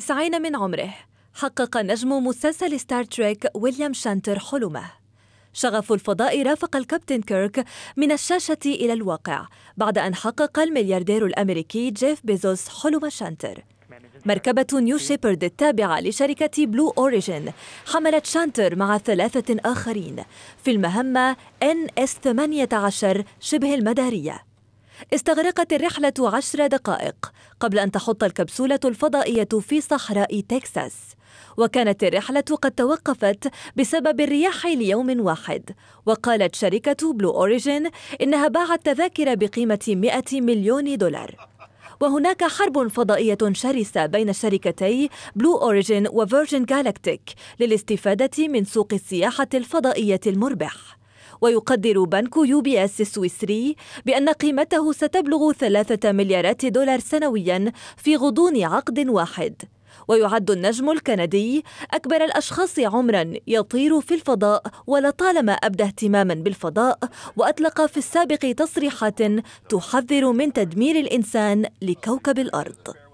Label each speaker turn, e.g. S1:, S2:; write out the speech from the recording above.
S1: تسعين من عمره حقق نجم مسلسل ستار تريك ويليام شانتر حلمه شغف الفضاء رافق الكابتن كيرك من الشاشة إلى الواقع بعد أن حقق الملياردير الأمريكي جيف بيزوس حلم شانتر مركبة نيو شيبرد التابعة لشركة بلو أوريجين حملت شانتر مع ثلاثة آخرين في المهمة NS-18 شبه المدارية استغرقت الرحلة عشر دقائق قبل أن تحط الكبسولة الفضائية في صحراء تكساس وكانت الرحلة قد توقفت بسبب الرياح ليوم واحد وقالت شركة بلو أوريجين إنها باعت تذاكر بقيمة 100 مليون دولار وهناك حرب فضائية شرسة بين شركتي بلو أوريجين وفيرجن جالاكتيك للاستفادة من سوق السياحة الفضائية المربح ويقدر بنك يو بي اس السويسري بأن قيمته ستبلغ ثلاثة مليارات دولار سنويا في غضون عقد واحد ويعد النجم الكندي أكبر الأشخاص عمرا يطير في الفضاء ولطالما أبدى اهتماما بالفضاء وأطلق في السابق تصريحات تحذر من تدمير الإنسان لكوكب الأرض